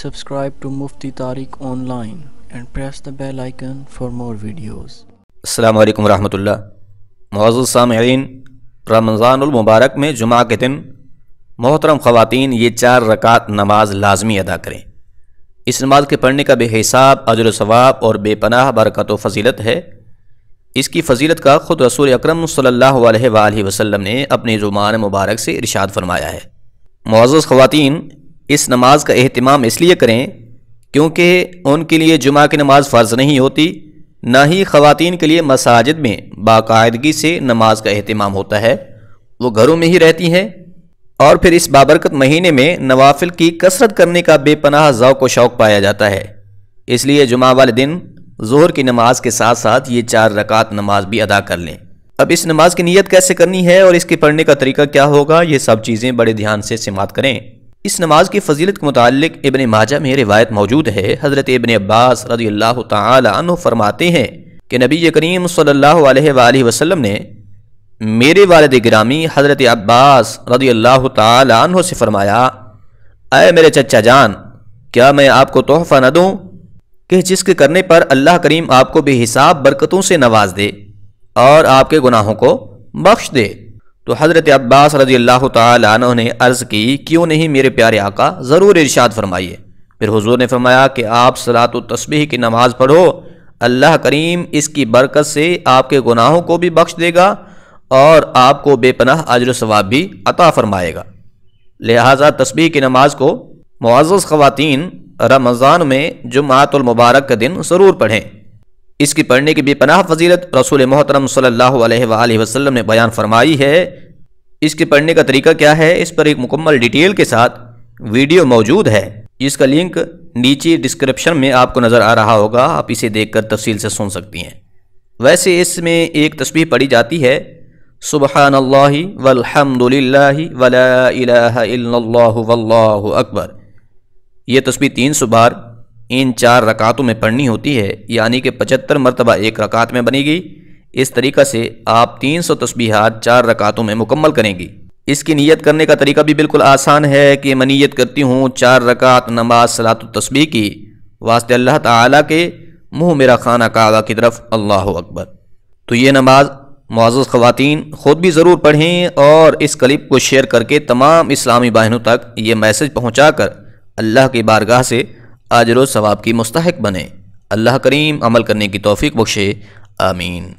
subscribe to Mufti Tariq online and press the bell icon for more videos. असलकम वरहमल्ला मौजूद सामीन रमज़ानमबारक में जुमा के दिन मोहतरम ख़वान ये चार रकात नमाज लाजमी अदा करें इस नमाज के पढ़ने का बेहिसाब अजर सवाब और बेपनाह बरकत फजीलत है इसकी फजीलत का ख़ुद रसूल अक्रम सल्लल्लाहु अलैहि वसल्लम ने अपने ज़ुबान मुबारक से इरशाद फरमाया है मौज़ ख़वान इस नमाज का अहतमाम इसलिए करें क्योंकि उनके लिए जुमा की नमाज फ़र्ज़ नहीं होती ना ही ख़वातीन के लिए मसाजिद में बाकायदगी से नमाज का अहतमाम होता है वो घरों में ही रहती हैं और फिर इस बाबरकत महीने में नवाफिल की कसरत करने का बेपनाह ज़ौक व शौक़ पाया जाता है इसलिए जुमा वाले दिन जोहर की नमाज के साथ साथ ये चार रकात नमाज भी अदा कर लें अब इस नमाज की नीयत कैसे करनी है और इसके पढ़ने का तरीका क्या होगा ये सब चीज़ें बड़े ध्यान से समात करें इस नमाज की फजीलत के मुतालिक इबन माजा में रिवायत मौजूद है हज़रत इबन अब्बास रजी अल्लाह तु फरमाते हैं कि नबी करीम सल्लल्लाहु अलैहि वसल्लम ने मेरे वालद ग्रामी हज़रत अब्बास रजी अल्लाह तु से फरमाया अय मेरे चचा जान क्या मैं आपको तोहफ़ा न दूँ कि जिसके करने पर अल्लाह करीम आपको बेहिसाब बरकतों से नवाज दे और आपके गुनाहों को बख्श दे तो हज़रत अब्बास रजी अल्लाह तु ने अर्ज़ की क्यों नहीं मेरे प्यारे आका ज़रूर इर्शाद फरमाइए फिर हजूर ने फरमाया कि आप सलात तस्बी की नमाज़ पढ़ो अल्लाह करीम इसकी बरकत से आपके गुनाहों को भी बख्श देगा और आपको बेपनाह अजर सवाब भी अता फरमाएगा लिहाजा तस्बी की नमाज को मुआज़ ख़वातीन रमज़ान में जुमातुलमबारक के दिन ज़रूर पढ़ें इसकी पढ़ने की बेपनाह फजीलत रसूल मोहतरम सल्हसम ने बयान फरमाई है इसके पढ़ने का तरीका क्या है इस पर एक मुकम्मल डिटेल के साथ वीडियो मौजूद है इसका लिंक नीचे डिस्क्रिप्शन में आपको नज़र आ रहा होगा आप इसे देखकर तफसील से सुन सकती हैं वैसे इसमें एक तस्वीर पढ़ी जाती है सुबह वलहमदिल्ला वल्ला अकबर यह तस्वीर तीन सौ बार इन चार रकातों में पढ़नी होती है यानी कि पचहत्तर मरतबा एक रकात में बनेगी इस तरीक़ा से आप तीन सौ तस्बीहात चार रकातों में मुकम्मल करेंगी इसकी नीयत करने का तरीका भी बिल्कुल आसान है कि मैं नीयत करती हूँ चार रकात नमाज सलात तस्बी की वास्ते अल्लाह ताला के मुँह मेरा खाना कागा की तरफ अल्लाह अकबर तो ये नमाज मुआज़ ख़वान ख़ुद भी ज़रूर पढ़ें और इस क्लिप को शेयर करके तमाम इस्लामी बहनों तक ये मैसेज पहुँचा कर अल्लाह की बारगाह से आज रोज़ सवाब की मुस्तक बने अल्लाह करीम अमल करने की तोफ़ी बख्शे आमीन